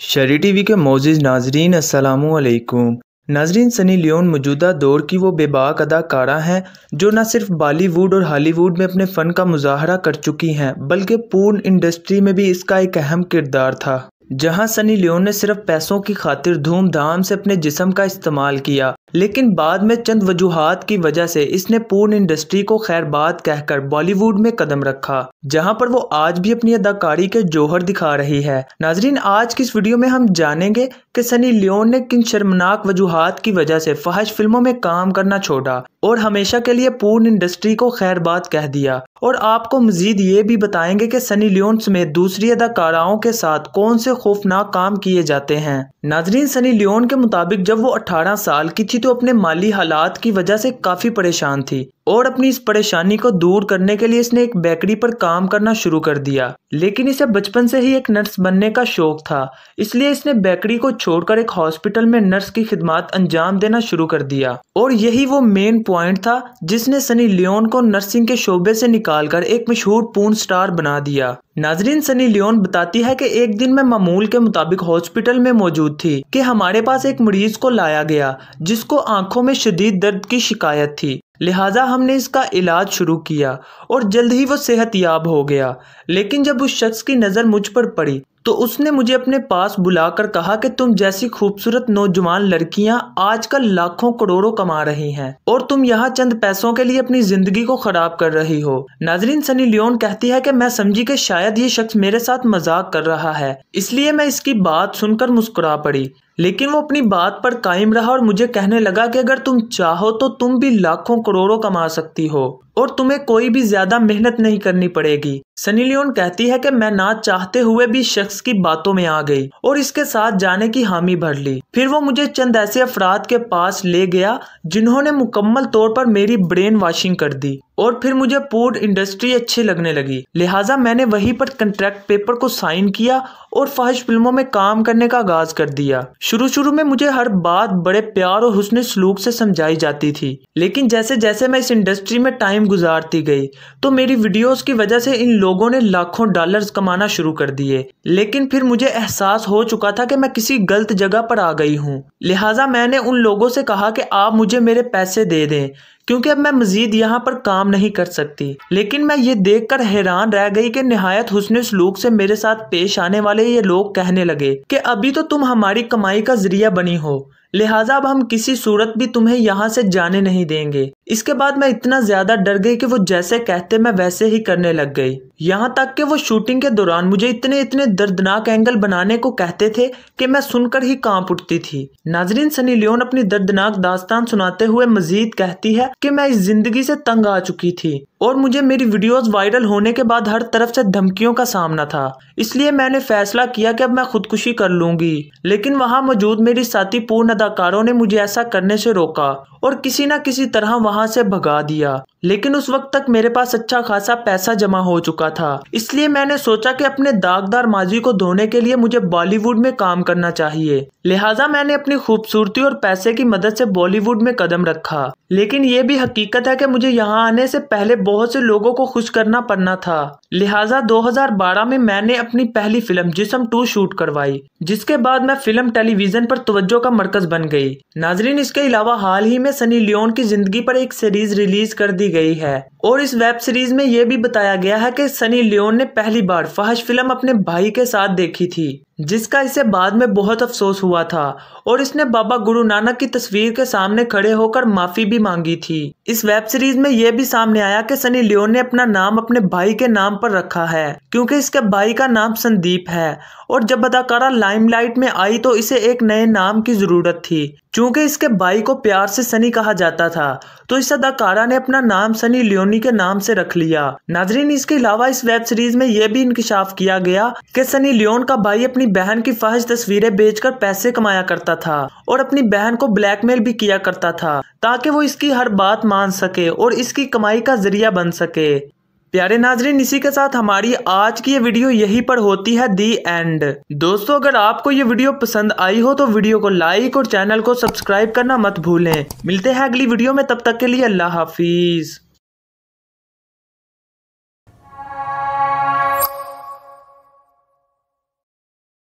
शरी वी के मोजिज़ नाजरीन असलकुम नाजरीन सनी लियोन मौजूदा दौर की वो बेबाक अदाकारा हैं जो न सिर्फ बॉलीवुड और हॉलीवुड में अपने फ़न का मुजाहरा कर चुकी हैं बल्कि पूर्ण इंडस्ट्री में भी इसका एक अहम किरदार था जहां सनी लियोन ने सिर्फ पैसों की खातिर धूमधाम से अपने जिसम का इस्तेमाल किया लेकिन बाद में चंद वजूहत की वजह से इसने पूर्ण इंडस्ट्री को खैर बात कहकर बॉलीवुड में कदम रखा जहां पर वो आज भी अपनी अदाकारी के जोहर दिखा रही है नाजरीन आज की इस वीडियो में हम जानेंगे कि सनी लियोन ने किन शर्मनाक वजूहत की वजह से फहश फिल्मों में काम करना छोड़ा और हमेशा के लिए पूर्ण इंडस्ट्री को खैरबाद कह दिया और आपको मजीद ये भी बताएंगे कि सनी लियोन समेत दूसरी अदाकाराओं के साथ कौन से खौफनाक काम किए जाते हैं नाजरीन सनी लियोन के मुताबिक जब वो 18 साल की थी तो अपने माली हालात की वजह से काफ़ी परेशान थी और अपनी इस परेशानी को दूर करने के लिए इसने एक बेकरी पर काम करना शुरू कर दिया लेकिन इसे बचपन से ही एक नर्स बनने का शौक था इसलिए इसने बेकरी को छोड़कर एक हॉस्पिटल में नर्स की खिदमत अंजाम देना शुरू कर दिया और यही वो मेन पॉइंट था जिसने सनी लियोन को नर्सिंग के शोबे से निकालकर एक मशहूर पूर्ण स्टार बना दिया नाजरीन सनी लियोन बताती है कि एक दिन मैं मामूल के मुताबिक हॉस्पिटल में मौजूद थी कि हमारे पास एक मरीज को लाया गया जिसको आंखों में शदीद दर्द की शिकायत थी लिहाजा हमने इसका इलाज शुरू किया और जल्द ही वो सेहत याब हो गया लेकिन जब उस शख्स की नज़र मुझ पर पड़ी तो उसने मुझे अपने पास बुलाकर कहा कि तुम जैसी खूबसूरत नौजवान लड़कियां आजकल लाखों करोड़ों कमा रही हैं और तुम यहाँ चंद पैसों के लिए अपनी जिंदगी को खराब कर रही हो नाजरीन सनी लियोन कहती है कि मैं समझी कि शायद ये शख्स मेरे साथ मजाक कर रहा है इसलिए मैं इसकी बात सुनकर मुस्कुरा पड़ी लेकिन वो अपनी बात पर कायम रहा और मुझे कहने लगा कि अगर तुम चाहो तो तुम भी लाखों करोड़ों कमा सकती हो और तुम्हें कोई भी ज्यादा मेहनत नहीं करनी पड़ेगी सनी लियोन कहती है कि मैं ना चाहते हुए भी शख्स की बातों में आ गई और इसके साथ जाने की हामी भर ली फिर वो मुझे चंद ऐसे अफराद के पास ले गया जिन्होंने मुकम्मल तौर पर मेरी ब्रेन वॉशिंग कर दी और फिर मुझे पोर्ट इंडस्ट्री अच्छी लगने लगी लिहाजा मैंने वहीं पर कंट्रैक्ट पेपर को साइन किया और फाहिश फिल्मों में काम करने का आगाज कर दिया शुरू शुरू में मुझे हर बात बड़े प्यार और हुसन सलूक से समझाई जाती थी लेकिन जैसे जैसे मैं इस इंडस्ट्री में टाइम गुजारती गई तो मेरी वीडियोस की वजह से इन लोगों ने लाखों डॉलर्स कमाना शुरू कर दिए लेकिन फिर मुझे एहसास हो चुका था कि मैं किसी गलत जगह पर आ गई हूँ लिहाजा मैंने उन लोगों से कहा कि आप मुझे मेरे पैसे दे दें क्योंकि अब मैं मजीद यहाँ पर काम नहीं कर सकती लेकिन मैं ये देख कर हैरान रह गई कि नहायत हुसन सलूक से मेरे साथ पेश आने वाले ये लोग कहने लगे कि अभी तो तुम हमारी कमाई का जरिया बनी हो लिहाजा अब हम किसी सूरत भी तुम्हें यहाँ से जाने नहीं देंगे इसके बाद मैं इतना ज्यादा डर गई कि वो जैसे कहते मैं वैसे ही करने लग गई यहाँ तक कि वो शूटिंग के दौरान मुझे इतने इतने दर्दनाक एंगल बनाने को कहते थे कि मैं सुनकर ही कांप उठती थी नाजरीन सनी लियोन अपनी दर्दनाक दास्तान सुनाते हुए मजीद कहती है कि मैं इस जिंदगी से तंग आ चुकी थी और मुझे मेरी वीडियोस वायरल होने के बाद हर तरफ से धमकियों का सामना था इसलिए मैंने फैसला किया कि अब मैं खुदकुशी कर लूंगी लेकिन वहां मौजूद मेरी साथी पूर्ण अदाकारों ने मुझे ऐसा करने से रोका और किसी न किसी तरह वहां से भगा दिया लेकिन उस वक्त तक मेरे पास अच्छा खासा पैसा जमा हो चुका था इसलिए मैंने सोचा कि अपने दागदार माजी को धोने के लिए मुझे बॉलीवुड में काम करना चाहिए लिहाजा मैंने अपनी खूबसूरती और पैसे की मदद से बॉलीवुड में कदम रखा लेकिन ये भी हकीकत है कि मुझे यहाँ आने से पहले बहुत से लोगों को खुश करना पड़ना था लिहाजा 2012 में मैंने अपनी पहली फिल्म जिसम टू शूट करवाई जिसके बाद मैं फिल्म टेलीविजन पर तवज्जो का मरकज बन गई नाजरीन इसके अलावा हाल ही में सनी लियोन की जिंदगी पर एक सीरीज रिलीज कर दी गई है और इस वेब सीरीज़ में यह भी बताया गया है कि सनी लियोन ने पहली बार फहश फिल्म अपने भाई के साथ देखी थी जिसका इसे बाद में बहुत अफसोस हुआ था और इसने बाबा गुरु नानक की तस्वीर के सामने खड़े होकर माफ़ी भी मांगी थी इस वेब सीरीज में यह भी सामने आया कि सनी लियोन ने अपना नाम अपने भाई के नाम पर रखा है क्योंकि इसके भाई का नाम संदीप है और जब अदाकारा लाइमलाइट में आई तो इसे एक नए नाम की ज़रूरत थी चूंकि इसके भाई को प्यार से सनी कहा जाता था तो इस अदाकारा ने अपना नाम सनी लियोनी के नाम से रख लिया नाजरीन इसके अलावा इस वेब सीरीज में यह भी इंकशाफ किया गया कि सनी लियोन का भाई अपनी बहन की फहज तस्वीरें बेचकर पैसे कमाया करता था और अपनी बहन को ब्लैकमेल भी किया करता था ताकि वो इसकी हर बात मान सके और इसकी कमाई का जरिया बन सके प्यारे नाजरीन इसी के साथ हमारी आज की ये वीडियो यहीं पर होती है दी एंड दोस्तों अगर आपको ये वीडियो पसंद आई हो तो वीडियो को लाइक और चैनल को सब्सक्राइब करना मत भूलें मिलते हैं अगली वीडियो में तब तक के लिए अल्लाह हाफिज़